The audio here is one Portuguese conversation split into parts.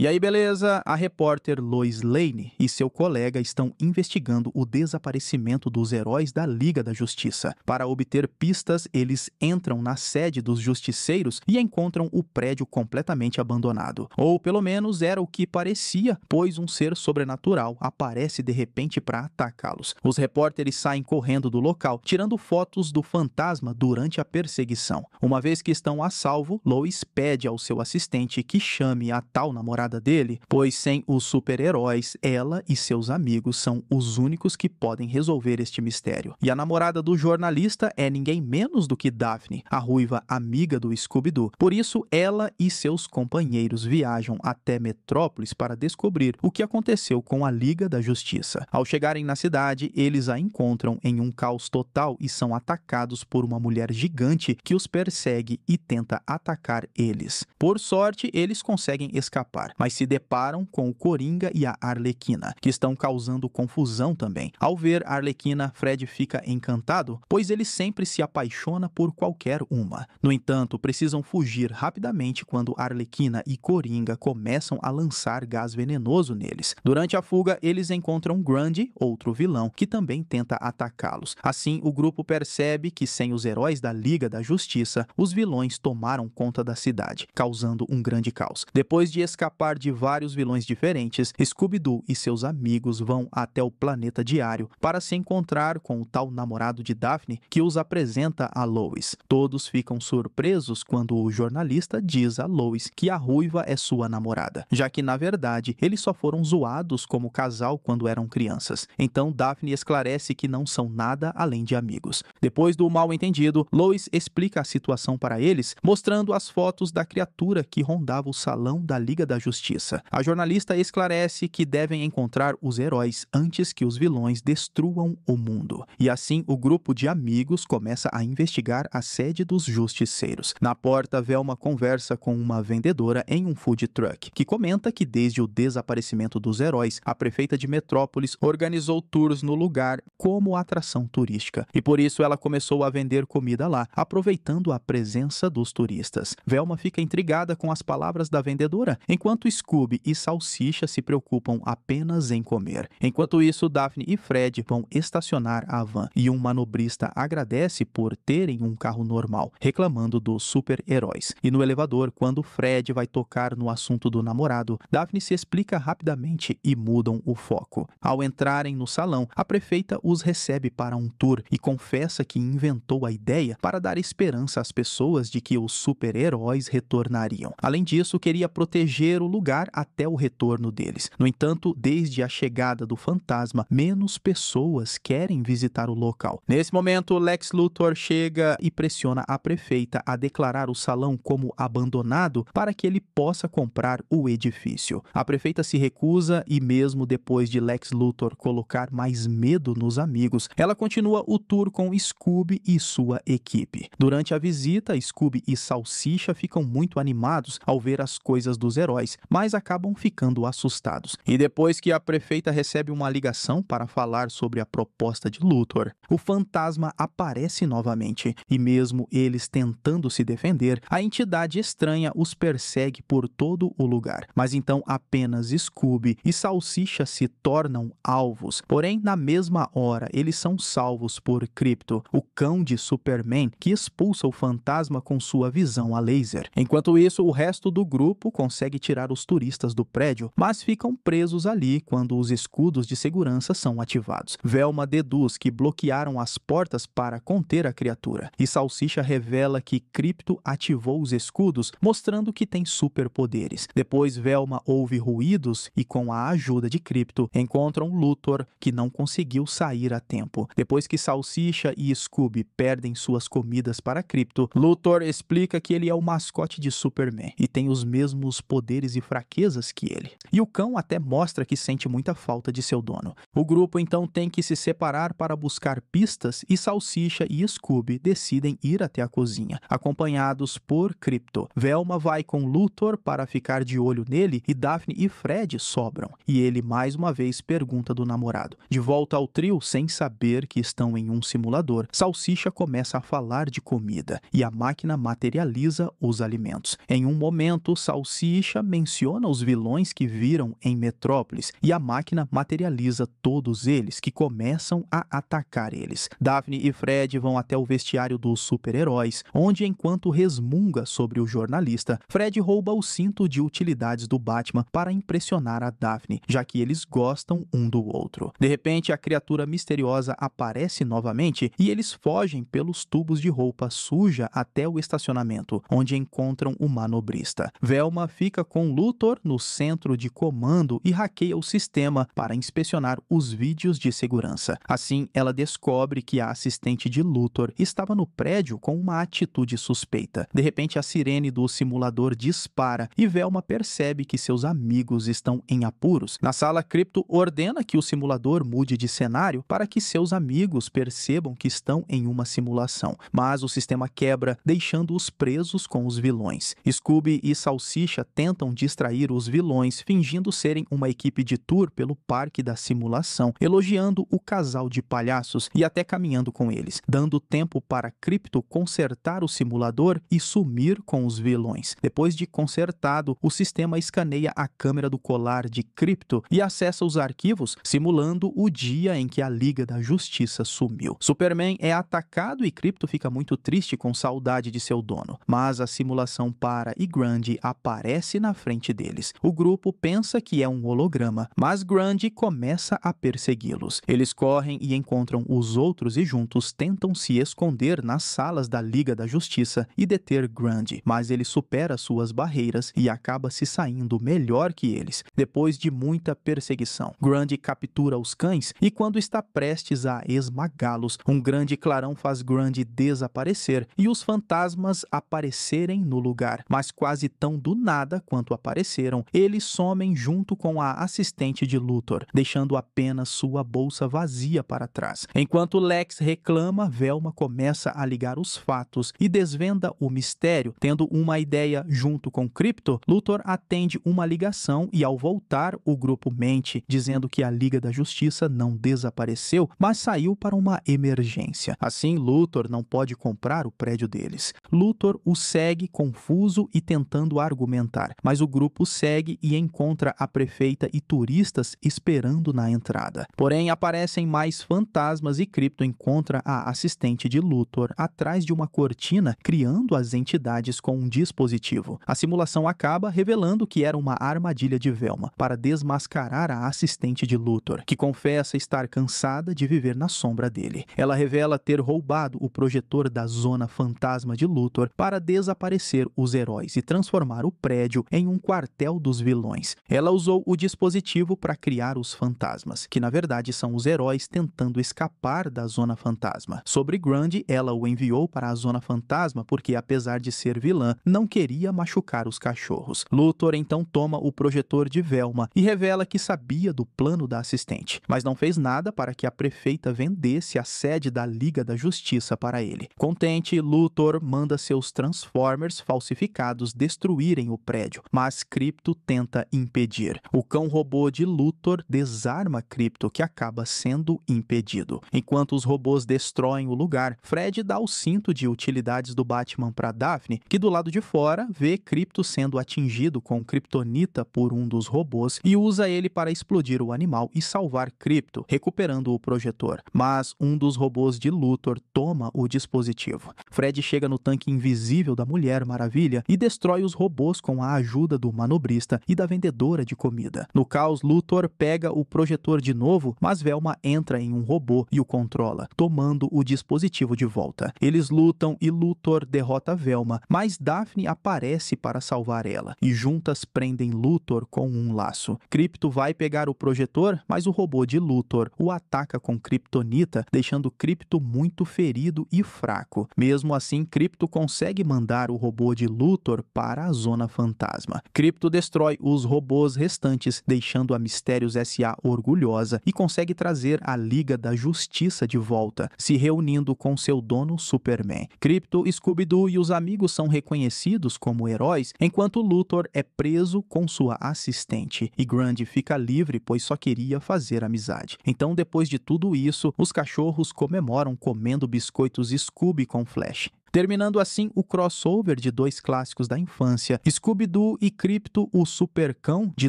E aí, beleza? A repórter Lois Lane e seu colega estão investigando o desaparecimento dos heróis da Liga da Justiça. Para obter pistas, eles entram na sede dos justiceiros e encontram o prédio completamente abandonado. Ou pelo menos era o que parecia, pois um ser sobrenatural aparece de repente para atacá-los. Os repórteres saem correndo do local, tirando fotos do fantasma durante a perseguição. Uma vez que estão a salvo, Lois pede ao seu assistente que chame a tal namorada jornada dele, pois sem os super-heróis, ela e seus amigos são os únicos que podem resolver este mistério. E a namorada do jornalista é ninguém menos do que Daphne, a ruiva amiga do Scooby-Doo. Por isso, ela e seus companheiros viajam até Metrópolis para descobrir o que aconteceu com a Liga da Justiça. Ao chegarem na cidade, eles a encontram em um caos total e são atacados por uma mulher gigante que os persegue e tenta atacar eles. Por sorte, eles conseguem escapar mas se deparam com o Coringa e a Arlequina, que estão causando confusão também. Ao ver Arlequina, Fred fica encantado, pois ele sempre se apaixona por qualquer uma. No entanto, precisam fugir rapidamente quando Arlequina e Coringa começam a lançar gás venenoso neles. Durante a fuga, eles encontram Grande, outro vilão, que também tenta atacá-los. Assim, o grupo percebe que sem os heróis da Liga da Justiça, os vilões tomaram conta da cidade, causando um grande caos. Depois de escapar escapar de vários vilões diferentes, Scooby-Doo e seus amigos vão até o planeta diário para se encontrar com o tal namorado de Daphne que os apresenta a Lois. Todos ficam surpresos quando o jornalista diz a Lois que a ruiva é sua namorada, já que na verdade eles só foram zoados como casal quando eram crianças. Então Daphne esclarece que não são nada além de amigos. Depois do mal-entendido, Lois explica a situação para eles, mostrando as fotos da criatura que rondava o salão da Liga da Justiça justiça. A jornalista esclarece que devem encontrar os heróis antes que os vilões destruam o mundo. E assim, o grupo de amigos começa a investigar a sede dos justiceiros. Na porta, Velma conversa com uma vendedora em um food truck, que comenta que desde o desaparecimento dos heróis, a prefeita de Metrópolis organizou tours no lugar como atração turística. E por isso ela começou a vender comida lá, aproveitando a presença dos turistas. Velma fica intrigada com as palavras da vendedora, enquanto enquanto Scooby e Salsicha se preocupam apenas em comer. Enquanto isso, Daphne e Fred vão estacionar a van e um manobrista agradece por terem um carro normal, reclamando dos super-heróis. E no elevador, quando Fred vai tocar no assunto do namorado, Daphne se explica rapidamente e mudam o foco. Ao entrarem no salão, a prefeita os recebe para um tour e confessa que inventou a ideia para dar esperança às pessoas de que os super-heróis retornariam. Além disso, queria proteger o lugar até o retorno deles. No entanto, desde a chegada do fantasma, menos pessoas querem visitar o local. Nesse momento, Lex Luthor chega e pressiona a prefeita a declarar o salão como abandonado para que ele possa comprar o edifício. A prefeita se recusa e mesmo depois de Lex Luthor colocar mais medo nos amigos, ela continua o tour com Scooby e sua equipe. Durante a visita, Scooby e Salsicha ficam muito animados ao ver as coisas dos heróis mas acabam ficando assustados. E depois que a prefeita recebe uma ligação para falar sobre a proposta de Luthor, o fantasma aparece novamente e, mesmo eles tentando se defender, a entidade estranha os persegue por todo o lugar. Mas então apenas Scooby e Salsicha se tornam alvos. Porém, na mesma hora, eles são salvos por Crypto, o cão de Superman que expulsa o fantasma com sua visão a laser. Enquanto isso, o resto do grupo consegue tirar os turistas do prédio, mas ficam presos ali quando os escudos de segurança são ativados. Velma deduz que bloquearam as portas para conter a criatura, e Salsicha revela que Cripto ativou os escudos, mostrando que tem superpoderes. Depois, Velma ouve ruídos e, com a ajuda de Cripto, encontram Luthor, que não conseguiu sair a tempo. Depois que Salsicha e Scooby perdem suas comidas para Cripto, Luthor explica que ele é o mascote de Superman e tem os mesmos poderes e e fraquezas que ele. E o cão até mostra que sente muita falta de seu dono. O grupo então tem que se separar para buscar pistas e Salsicha e Scooby decidem ir até a cozinha, acompanhados por Crypto. Velma vai com Luthor para ficar de olho nele e Daphne e Fred sobram. E ele mais uma vez pergunta do namorado. De volta ao trio, sem saber que estão em um simulador, Salsicha começa a falar de comida e a máquina materializa os alimentos. Em um momento, Salsicha menciona menciona os vilões que viram em Metrópolis e a máquina materializa todos eles, que começam a atacar eles. Daphne e Fred vão até o vestiário dos super-heróis, onde, enquanto resmunga sobre o jornalista, Fred rouba o cinto de utilidades do Batman para impressionar a Daphne, já que eles gostam um do outro. De repente, a criatura misteriosa aparece novamente e eles fogem pelos tubos de roupa suja até o estacionamento, onde encontram o manobrista. Velma fica com Luthor no centro de comando e hackeia o sistema para inspecionar os vídeos de segurança. Assim, ela descobre que a assistente de Luthor estava no prédio com uma atitude suspeita. De repente, a sirene do simulador dispara e Velma percebe que seus amigos estão em apuros. Na sala, Crypto ordena que o simulador mude de cenário para que seus amigos percebam que estão em uma simulação, mas o sistema quebra, deixando-os presos com os vilões. Scooby e Salsicha tentam distrair os vilões, fingindo serem uma equipe de tour pelo parque da simulação, elogiando o casal de palhaços e até caminhando com eles, dando tempo para Crypto consertar o simulador e sumir com os vilões. Depois de consertado, o sistema escaneia a câmera do colar de Crypto e acessa os arquivos, simulando o dia em que a Liga da Justiça sumiu. Superman é atacado e Crypto fica muito triste com saudade de seu dono, mas a simulação para e Grande aparece na frente frente deles. O grupo pensa que é um holograma, mas Grande começa a persegui-los. Eles correm e encontram os outros e juntos tentam se esconder nas salas da Liga da Justiça e deter Grande, mas ele supera suas barreiras e acaba se saindo melhor que eles, depois de muita perseguição. Grande captura os cães e quando está prestes a esmagá-los, um grande clarão faz Grande desaparecer e os fantasmas aparecerem no lugar, mas quase tão do nada quanto a apareceram, eles somem junto com a assistente de Luthor, deixando apenas sua bolsa vazia para trás. Enquanto Lex reclama, Velma começa a ligar os fatos e desvenda o mistério, tendo uma ideia junto com Krypto, Luthor atende uma ligação e ao voltar, o grupo mente, dizendo que a Liga da Justiça não desapareceu, mas saiu para uma emergência. Assim, Luthor não pode comprar o prédio deles. Luthor o segue confuso e tentando argumentar, mas o grupo segue e encontra a prefeita e turistas esperando na entrada. Porém, aparecem mais fantasmas e cripto encontra a assistente de Luthor atrás de uma cortina, criando as entidades com um dispositivo. A simulação acaba revelando que era uma armadilha de Velma para desmascarar a assistente de Luthor, que confessa estar cansada de viver na sombra dele. Ela revela ter roubado o projetor da zona fantasma de Luthor para desaparecer os heróis e transformar o prédio em um quartel dos vilões. Ela usou o dispositivo para criar os fantasmas, que na verdade são os heróis tentando escapar da Zona Fantasma. Sobre Grande, ela o enviou para a Zona Fantasma porque, apesar de ser vilã, não queria machucar os cachorros. Luthor então toma o projetor de Velma e revela que sabia do plano da assistente, mas não fez nada para que a prefeita vendesse a sede da Liga da Justiça para ele. Contente, Luthor manda seus Transformers falsificados destruírem o prédio, mas mas Cripto tenta impedir. O cão robô de Luthor desarma Cripto, que acaba sendo impedido. Enquanto os robôs destroem o lugar, Fred dá o cinto de utilidades do Batman para Daphne, que do lado de fora vê Cripto sendo atingido com Kryptonita por um dos robôs e usa ele para explodir o animal e salvar Cripto, recuperando o projetor. Mas um dos robôs de Luthor toma o dispositivo. Fred chega no tanque invisível da Mulher Maravilha e destrói os robôs com a ajuda do manobrista e da vendedora de comida. No caos, Luthor pega o projetor de novo, mas Velma entra em um robô e o controla, tomando o dispositivo de volta. Eles lutam e Luthor derrota Velma, mas Daphne aparece para salvar ela, e juntas prendem Luthor com um laço. Krypto vai pegar o projetor, mas o robô de Luthor o ataca com Kryptonita, deixando Krypto muito ferido e fraco. Mesmo assim, Krypto consegue mandar o robô de Luthor para a Zona Fantasma. Crypto destrói os robôs restantes, deixando a Mistérios SA orgulhosa e consegue trazer a Liga da Justiça de volta, se reunindo com seu dono Superman. Crypto, Scooby-Doo e os amigos são reconhecidos como heróis, enquanto Luthor é preso com sua assistente e Grande fica livre pois só queria fazer amizade. Então, depois de tudo isso, os cachorros comemoram comendo biscoitos Scooby com Flash. Terminando assim o crossover de dois clássicos da infância, Scooby-Doo e Crypto, o Supercão de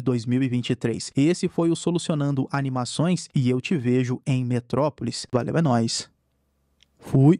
2023. Esse foi o Solucionando Animações e eu te vejo em Metrópolis. Valeu, é nóis. Fui.